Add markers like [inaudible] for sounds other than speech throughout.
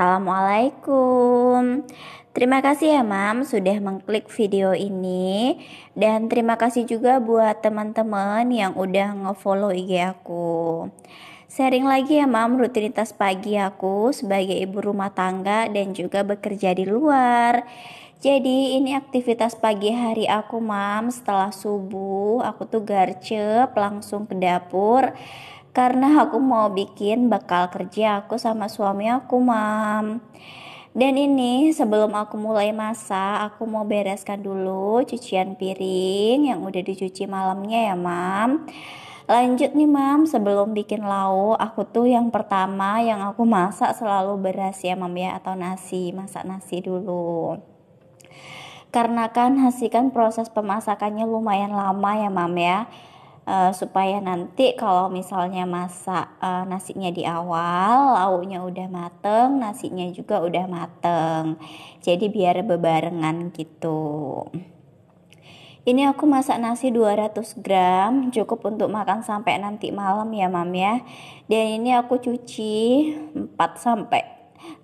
Assalamualaikum. Terima kasih ya Mam sudah mengklik video ini dan terima kasih juga buat teman-teman yang udah ngefollow IG aku. Sharing lagi ya Mam rutinitas pagi aku sebagai ibu rumah tangga dan juga bekerja di luar. Jadi ini aktivitas pagi hari aku mam setelah subuh aku tuh garcep langsung ke dapur karena aku mau bikin bakal kerja aku sama suami aku mam dan ini sebelum aku mulai masak aku mau bereskan dulu cucian piring yang udah dicuci malamnya ya mam Lanjut nih mam, sebelum bikin lauk, aku tuh yang pertama yang aku masak selalu beras ya mam ya atau nasi, masak nasi dulu. Karena kan hasilkan proses pemasakannya lumayan lama ya mam ya uh, supaya nanti kalau misalnya masak uh, nasinya di awal lauknya udah mateng nasinya juga udah mateng jadi biar bebarengan gitu ini aku masak nasi 200 gram cukup untuk makan sampai nanti malam ya mam ya dan ini aku cuci 4 sampai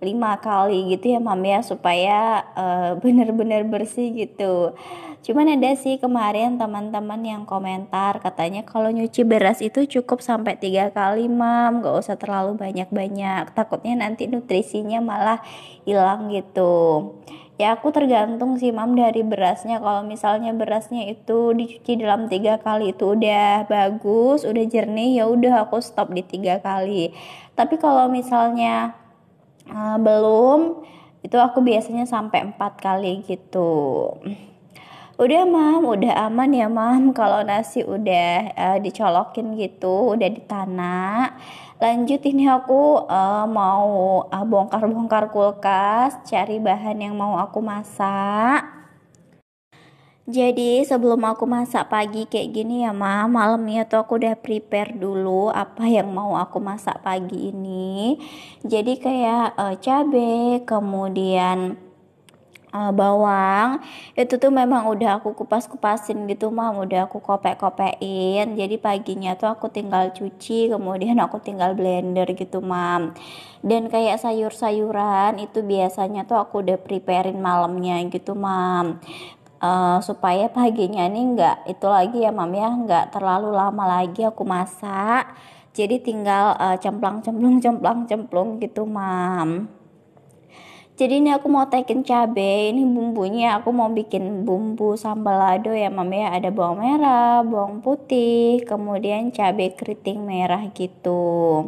5 kali gitu ya mam ya supaya eh, bener-bener uh, bersih gitu Cuman ada sih kemarin teman-teman yang komentar katanya kalau nyuci beras itu cukup sampai tiga kali mam, gak usah terlalu banyak-banyak. Takutnya nanti nutrisinya malah hilang gitu. Ya aku tergantung sih mam dari berasnya. Kalau misalnya berasnya itu dicuci dalam tiga kali itu udah bagus, udah jernih, ya udah aku stop di tiga kali. Tapi kalau misalnya uh, belum, itu aku biasanya sampai empat kali gitu udah mam udah aman ya mam kalau nasi udah uh, dicolokin gitu udah di tanah lanjut ini aku uh, mau uh, bongkar-bongkar kulkas cari bahan yang mau aku masak jadi sebelum aku masak pagi kayak gini ya ma Malamnya tuh aku udah prepare dulu apa yang mau aku masak pagi ini Jadi kayak uh, cabe kemudian uh, bawang itu tuh memang udah aku kupas-kupasin gitu mam udah aku kopek kopekin, jadi paginya tuh aku tinggal cuci kemudian aku tinggal blender gitu mam dan kayak sayur-sayuran itu biasanya tuh aku udah preparein malamnya gitu mam Uh, supaya paginya nih enggak itu lagi ya mam ya nggak terlalu lama lagi aku masak jadi tinggal uh, eh, cemplang cemplung cemplang cemplung gitu mam jadi ini aku mau tekin cabe ini bumbunya aku mau bikin bumbu sambal lado ya mam ya ada bawang merah bawang putih kemudian cabe keriting merah gitu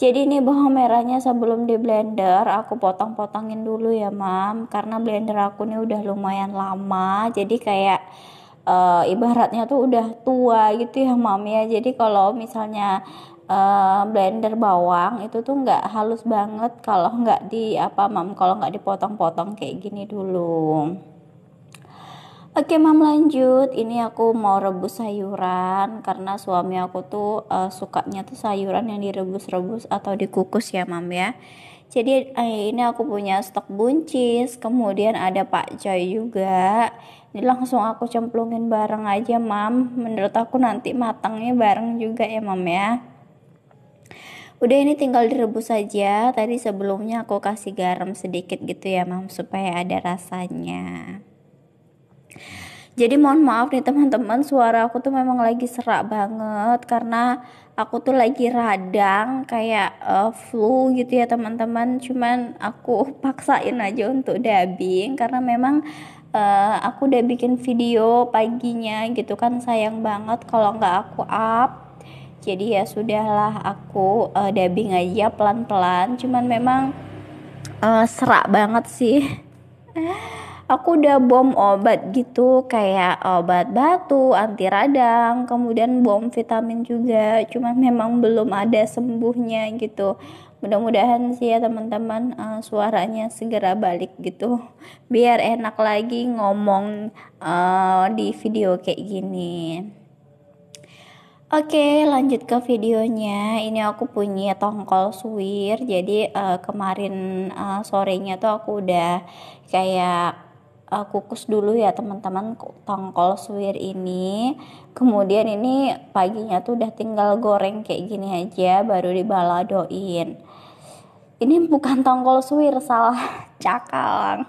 jadi ini bawang merahnya sebelum di blender aku potong-potongin dulu ya mam karena blender aku ini udah lumayan lama jadi kayak uh, ibaratnya tuh udah tua gitu ya mam ya jadi kalau misalnya Eh, blender bawang itu tuh nggak halus banget kalau nggak di apa mam kalau nggak dipotong-potong kayak gini dulu Oke mam lanjut ini aku mau rebus sayuran karena suami aku tuh uh, sukanya tuh sayuran yang direbus-rebus atau dikukus ya mam ya jadi eh, ini aku punya stok buncis kemudian ada pak coy juga ini langsung aku cemplungin bareng aja mam menurut aku nanti matangnya bareng juga ya mam ya Udah ini tinggal direbus saja Tadi sebelumnya aku kasih garam sedikit gitu ya, Mam, supaya ada rasanya. Jadi mohon maaf nih teman-teman, suara aku tuh memang lagi serak banget karena aku tuh lagi radang kayak uh, flu gitu ya teman-teman. Cuman aku [laughs] paksain aja untuk dubbing karena memang uh, aku udah bikin video paginya gitu kan sayang banget kalau nggak aku up jadi ya sudahlah aku uh, dubbing aja pelan-pelan cuman memang uh, serak banget sih [laughs] aku udah bom obat gitu kayak obat batu anti radang kemudian bom vitamin juga cuman memang belum ada sembuhnya gitu mudah-mudahan sih ya teman-teman uh, suaranya segera balik gitu biar enak lagi ngomong uh, di video kayak gini Oke, lanjut ke videonya. Ini aku punya tongkol suwir. Jadi uh, kemarin uh, sorenya tuh aku udah kayak uh, kukus dulu ya teman-teman tongkol suwir ini. Kemudian ini paginya tuh udah tinggal goreng kayak gini aja baru dibaladoin. Ini bukan tongkol suwir, salah [laughs] cakalang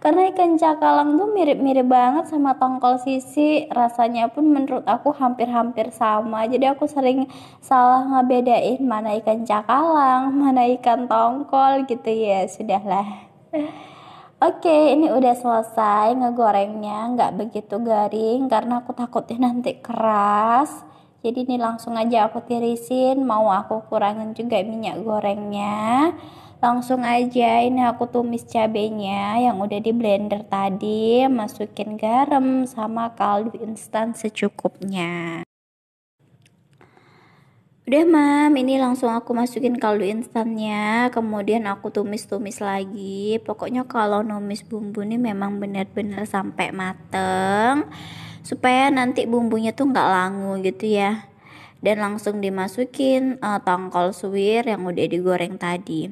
karena ikan cakalang tuh mirip-mirip banget sama tongkol sisi rasanya pun menurut aku hampir-hampir sama jadi aku sering salah ngebedain mana ikan cakalang [laughs] mana ikan tongkol gitu ya sudahlah Oke, okay, ini udah selesai ngegorengnya, nggak begitu garing karena aku takutnya nanti keras. Jadi ini langsung aja aku tirisin, mau aku kurangin juga minyak gorengnya langsung aja ini aku tumis cabenya yang udah di blender tadi masukin garam sama kaldu instan secukupnya Udah mam, ini langsung aku masukin kaldu instannya, kemudian aku tumis-tumis lagi. Pokoknya kalau numis bumbu ini memang benar-benar sampai mateng, supaya nanti bumbunya tuh nggak langu gitu ya. Dan langsung dimasukin uh, tongkol suwir yang udah digoreng tadi.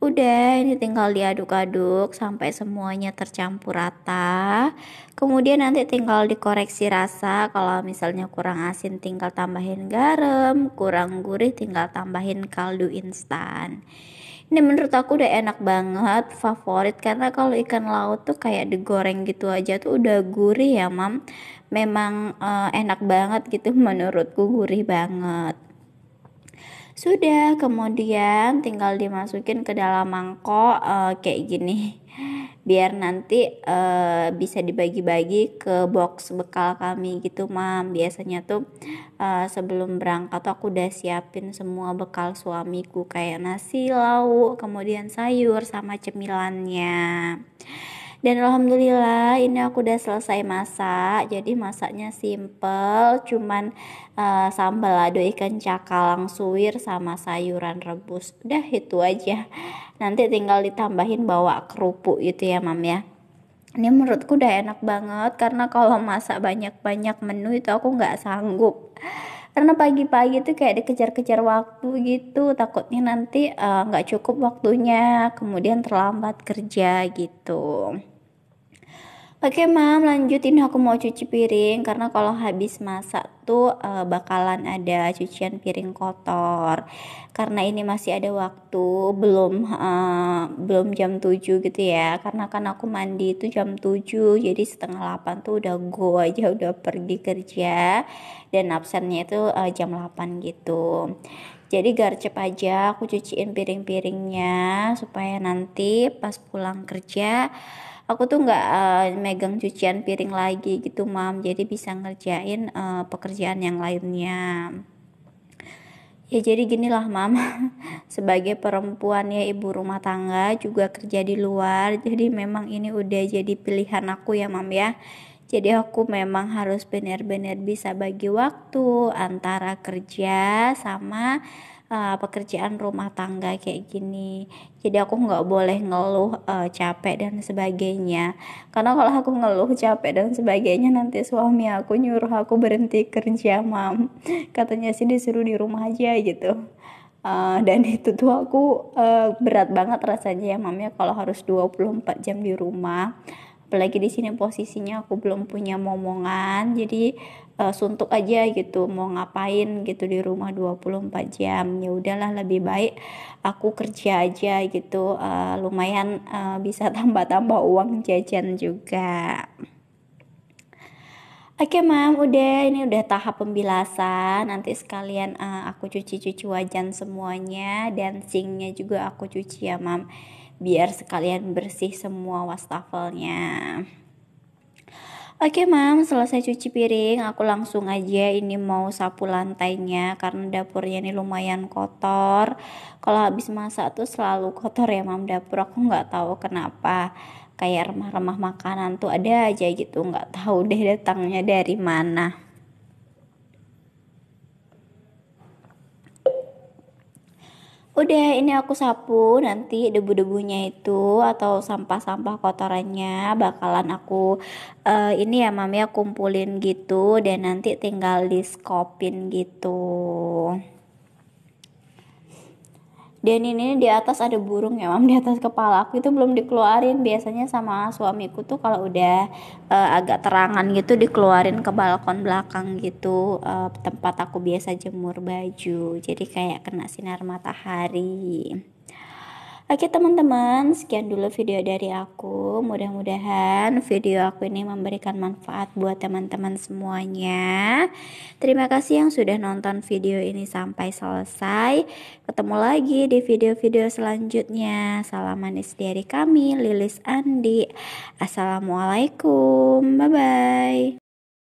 Udah, ini tinggal diaduk-aduk sampai semuanya tercampur rata. Kemudian nanti tinggal dikoreksi rasa. Kalau misalnya kurang asin tinggal tambahin garam, kurang gurih tinggal tambahin kaldu instan. Ini menurut aku udah enak banget, favorit karena kalau ikan laut tuh kayak digoreng gitu aja tuh udah gurih ya, Mam. Memang uh, enak banget gitu [laughs] menurutku, gurih banget. Sudah, kemudian tinggal dimasukin ke dalam mangkok uh, kayak gini. Biar nanti uh, bisa dibagi-bagi ke box bekal kami gitu, Mam. Biasanya tuh uh, sebelum berangkat aku udah siapin semua bekal suamiku kayak nasi lauk, kemudian sayur sama cemilannya dan alhamdulillah ini aku udah selesai masak jadi masaknya simple cuman uh, sambal lado ikan cakalang suwir sama sayuran rebus udah itu aja nanti tinggal ditambahin bawa kerupuk gitu ya mam ya ini menurutku udah enak banget karena kalau masak banyak-banyak menu itu aku nggak sanggup karena pagi-pagi tuh kayak dikejar-kejar waktu gitu takutnya nanti eh, nggak uh, cukup waktunya kemudian terlambat kerja gitu Oke mam lanjutin aku mau cuci piring karena kalau habis masak tuh e, bakalan ada cucian piring kotor karena ini masih ada waktu belum e, belum jam 7 gitu ya karena kan aku mandi itu jam 7 jadi setengah 8 tuh udah go aja [laughs] udah pergi kerja dan absennya itu e, jam 8 gitu jadi garcep aja aku cuciin piring-piringnya supaya nanti pas pulang kerja aku tuh nggak uh, megang cucian piring lagi gitu mam jadi bisa ngerjain uh, pekerjaan yang lainnya ya jadi ginilah mam [laughs] sebagai perempuan ya ibu rumah tangga juga kerja di luar jadi memang ini udah jadi pilihan aku ya mam ya jadi aku memang harus benar-benar bisa bagi waktu antara kerja sama uh, pekerjaan rumah tangga kayak gini jadi aku nggak boleh ngeluh uh, capek dan sebagainya karena kalau aku ngeluh capek dan sebagainya nanti suami aku nyuruh aku berhenti kerja mam [laughs] katanya sih disuruh di rumah aja gitu Uh, dan [laughs] itu tuh aku uh, berat banget rasanya ya mamnya kalau harus 24 jam di rumah apalagi di sini posisinya aku belum punya momongan jadi uh, suntuk aja gitu mau ngapain gitu di rumah 24 jam ya udahlah lebih baik aku kerja aja gitu uh, lumayan uh, bisa [laughs] tambah-tambah uang jajan juga Oke okay, mam, udah ini udah tahap pembilasan. Nanti sekalian uh, aku cuci-cuci wajan semuanya dan singnya juga aku cuci ya mam biar sekalian bersih semua wastafelnya. Oke mam, selesai cuci piring, aku langsung aja ini mau sapu lantainya karena dapurnya ini lumayan kotor. Kalau habis masak tuh selalu kotor ya mam dapur, aku nggak tahu kenapa. Kayak remah-remah makanan tuh ada aja gitu, nggak tahu deh datangnya dari mana. udah ini aku sapu nanti debu-debunya itu atau sampah-sampah kotorannya bakalan aku uh, ini ya mami aku kumpulin gitu dan nanti tinggal diskopin gitu dan ini di atas ada burung ya mam di atas kepala aku itu belum dikeluarin biasanya sama suamiku tuh kalau udah uh, agak terangan gitu dikeluarin ke balkon belakang gitu uh, tempat aku biasa jemur baju jadi kayak kena sinar matahari Oke teman-teman, sekian dulu video dari aku. Mudah-mudahan video aku ini memberikan manfaat buat teman-teman semuanya. Terima kasih yang sudah nonton video ini sampai selesai. Ketemu lagi di video-video selanjutnya. Salam manis dari kami, Lilis Andi. Assalamualaikum, bye-bye.